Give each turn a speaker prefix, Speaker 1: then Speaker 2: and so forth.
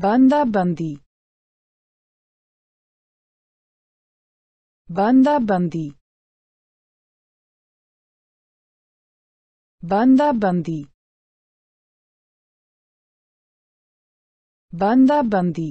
Speaker 1: बंदा बंदी बंदा बंदी बंदा बंदी बंदा बंदी